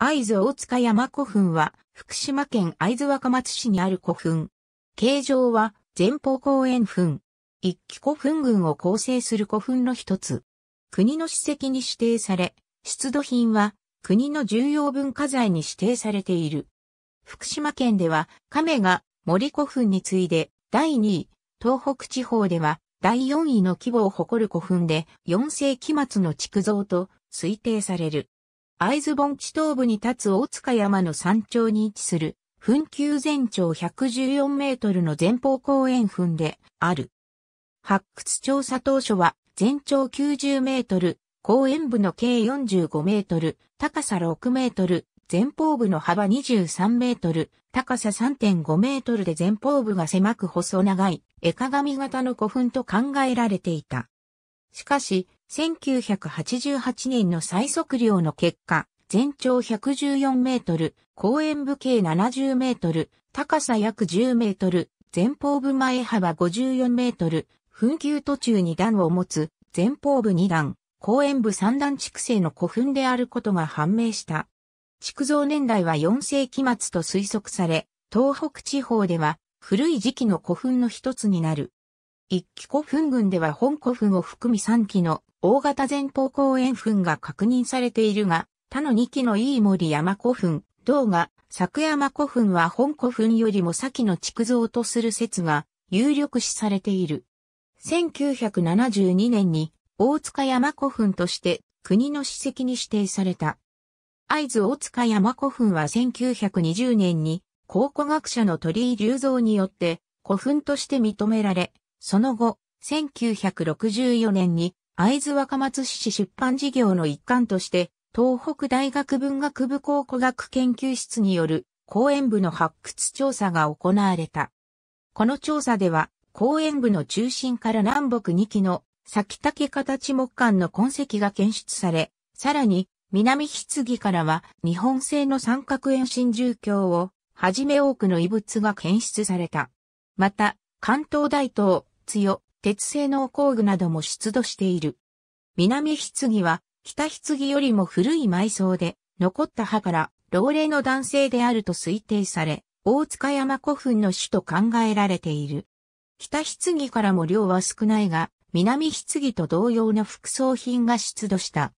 会津大塚山古墳は、福島県会津若松市にある古墳。形状は、前方公園墳。一期古墳群を構成する古墳の一つ。国の史跡に指定され、出土品は、国の重要文化財に指定されている。福島県では、亀が森古墳に次いで、第2位、東北地方では、第4位の規模を誇る古墳で、4世紀末の築造と推定される。会津盆地東部に立つ大塚山の山頂に位置する、墳丘全長114メートルの前方後円墳である。発掘調査当初は、全長90メートル、後円部の計45メートル、高さ6メートル、前方部の幅23メートル、高さ3.5メートルで前方部が狭く細長い、絵鏡型の古墳と考えられていた。しかし、1988年の最測量の結果、全長114メートル、公園部径70メートル、高さ約10メートル、前方部前幅54メートル、墳丘途中2段を持つ、前方部2段、公園部3段築成の古墳であることが判明した。築造年代は4世紀末と推測され、東北地方では古い時期の古墳の一つになる。一期古墳群では本古墳を含み3基の大型前方後円墳が確認されているが、他の2基の飯森山古墳、同が、昨山古墳は本古墳よりも先の築造とする説が有力視されている。1972年に大塚山古墳として国の史跡に指定された。会津大塚山古墳は1920年に考古学者の鳥居隆造によって古墳として認められ、その後、1964年に会津若松市出版事業の一環として、東北大学文学部考古学研究室による公園部の発掘調査が行われた。この調査では、公園部の中心から南北2基の先竹形木管の痕跡が検出され、さらに南棺からは日本製の三角円新住居をはじめ多くの遺物が検出された。また、関東大東、強、鉄製の工具なども出土している。南棺は、北棺よりも古い埋葬で、残った歯から老齢の男性であると推定され、大塚山古墳の種と考えられている。北棺からも量は少ないが、南棺と同様の副葬品が出土した。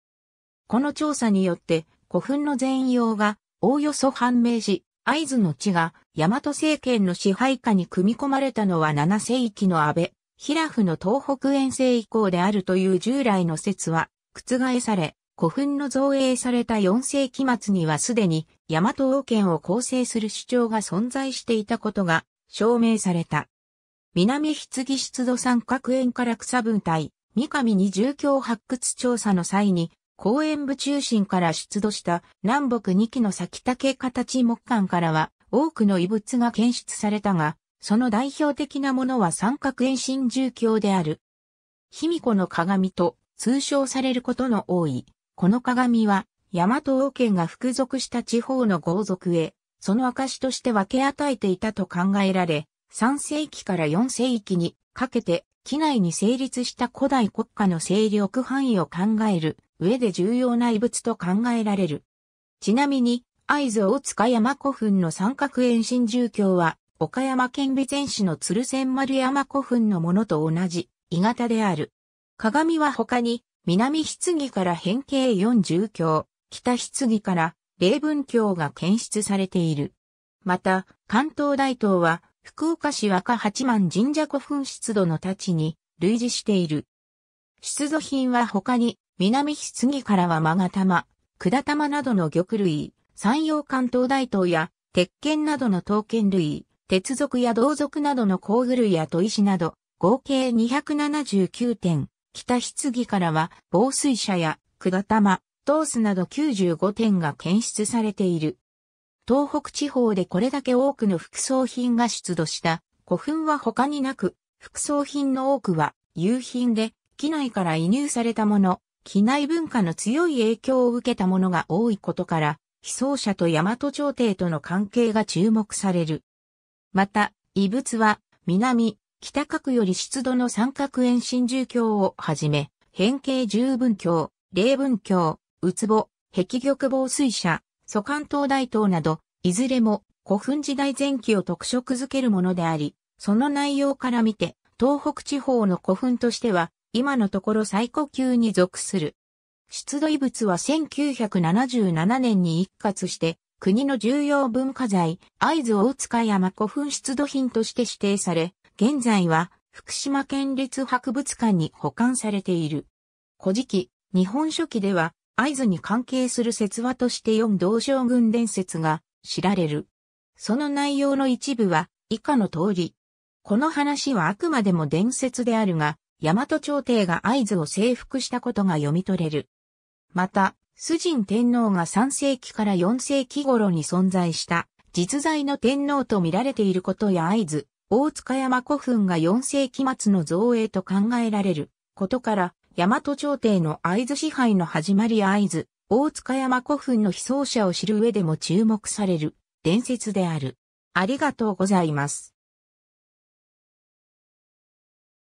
この調査によって、古墳の全容がおおよそ判明し、合図の地が大和政権の支配下に組み込まれたのは7世紀の安倍ヒラフの東北遠征以降であるという従来の説は、覆され、古墳の造営された4世紀末にはすでに、大和王権を構成する主張が存在していたことが、証明された。南筆出土三角園から草分隊、三上に住居発掘調査の際に、公園部中心から出土した南北2基の先竹形木管からは多くの遺物が検出されたが、その代表的なものは三角円心住鏡である。卑弥呼の鏡と通称されることの多い、この鏡は、大和王権が服属した地方の豪族へ、その証として分け与えていたと考えられ、3世紀から4世紀にかけて、機内に成立した古代国家の勢力範囲を考える上で重要な遺物と考えられる。ちなみに、会津大塚山古墳の三角円心住居は、岡山県備前市の鶴仙丸山古墳のものと同じ、鋳型である。鏡は他に、南棺から変形四十橋、北棺から霊文橋が検出されている。また、関東大東は、福岡市若八幡神社古墳出土の太ちに類似している。出土品は他に、南棺からは勾玉、管玉などの玉類、山陽関東大東や、鉄剣などの刀剣類、鉄属や銅属などの工具類や砥石など、合計279点、北棺からは防水車や管玉、トースなど95点が検出されている。東北地方でこれだけ多くの副葬品が出土した古墳は他になく、副葬品の多くは有品で、機内から移入されたもの、機内文化の強い影響を受けたものが多いことから、被葬者と大和朝廷との関係が注目される。また、異物は、南、北角より湿度の三角円心珠鏡をはじめ、変形十分鏡、霊分鏡、ウツボ、壁玉防水車、祖関東大等など、いずれも古墳時代前期を特色づけるものであり、その内容から見て、東北地方の古墳としては、今のところ最古級に属する。出土遺物は1977年に一括して、国の重要文化財、会津大塚山古墳出土品として指定され、現在は福島県立博物館に保管されている。古事記、日本書紀では、会津に関係する説話として読む道将軍伝説が知られる。その内容の一部は以下の通り。この話はあくまでも伝説であるが、大和朝廷が合図を征服したことが読み取れる。また、崇神天皇が3世紀から4世紀頃に存在した実在の天皇と見られていることや合図、大塚山古墳が4世紀末の造営と考えられることから、大和朝廷の合図支配の始まりや合図、大塚山古墳の被葬者を知る上でも注目される伝説である。ありがとうございます。